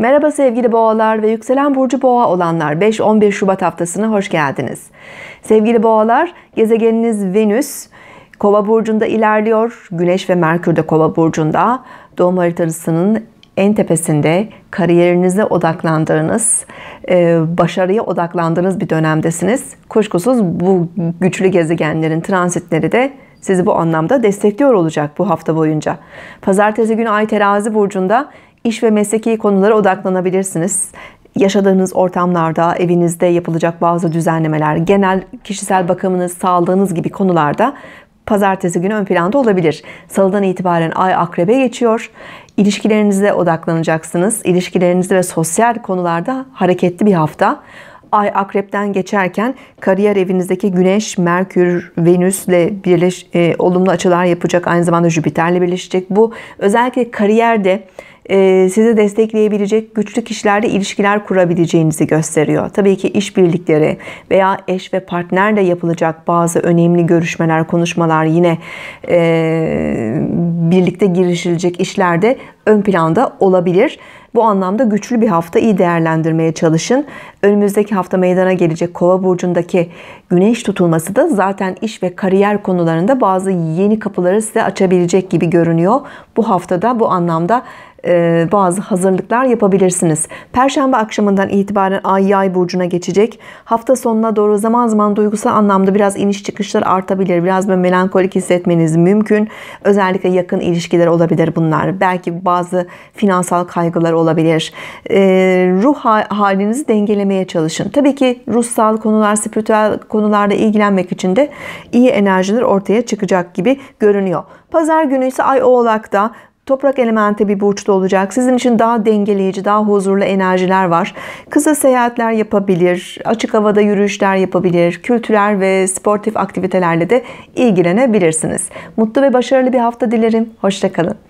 Merhaba sevgili boğalar ve yükselen burcu boğa olanlar 5-11 Şubat haftasına hoş geldiniz. Sevgili boğalar gezegeniniz Venüs kova burcunda ilerliyor. Güneş ve Merkür de kova burcunda. Doğum haritasının en tepesinde kariyerinize odaklandığınız, e, başarıya odaklandığınız bir dönemdesiniz. Kuşkusuz bu güçlü gezegenlerin transitleri de sizi bu anlamda destekliyor olacak bu hafta boyunca. Pazartesi günü Ay terazi burcunda iş ve mesleki konulara odaklanabilirsiniz. Yaşadığınız ortamlarda, evinizde yapılacak bazı düzenlemeler, genel kişisel bakımınız, sağlığınız gibi konularda pazartesi günü ön planda olabilir. Salıdan itibaren ay akrebe geçiyor. İlişkilerinize odaklanacaksınız. İlişkilerinizde ve sosyal konularda hareketli bir hafta. Ay akrepten geçerken kariyer evinizdeki Güneş, Merkür, Venüs'le birleş e, olumlu açılar yapacak. Aynı zamanda Jüpiter'le birleşecek. Bu özellikle kariyerde e, sizi destekleyebilecek güçlü kişilerle ilişkiler kurabileceğinizi gösteriyor. Tabii ki işbirlikleri veya eş ve partnerle yapılacak bazı önemli görüşmeler, konuşmalar yine e, birlikte girişilecek işlerde ön planda olabilir. Bu anlamda güçlü bir hafta iyi değerlendirmeye çalışın. Önümüzdeki hafta meydana gelecek Kova burcundaki güneş tutulması da zaten iş ve kariyer konularında bazı yeni kapıları size açabilecek gibi görünüyor. Bu haftada bu anlamda e, bazı hazırlıklar yapabilirsiniz. Perşembe akşamından itibaren Ay Yay burcuna geçecek. Hafta sonuna doğru zaman zaman duygusal anlamda biraz iniş çıkışlar artabilir. Biraz melankolik hissetmeniz mümkün. Özellikle yakın yakın ilişkiler olabilir bunlar. Belki bazı finansal kaygılar olabilir. E, ruh halinizi dengelemeye çalışın. Tabii ki ruhsal konular, spiritüel konularda ilgilenmek için de iyi enerjiler ortaya çıkacak gibi görünüyor. Pazar günü ise Ay Oğlak'ta Toprak elementi bir burçta olacak. Sizin için daha dengeleyici, daha huzurlu enerjiler var. Kısa seyahatler yapabilir, açık havada yürüyüşler yapabilir, kültürel ve sportif aktivitelerle de ilgilenebilirsiniz. Mutlu ve başarılı bir hafta dilerim. Hoşçakalın.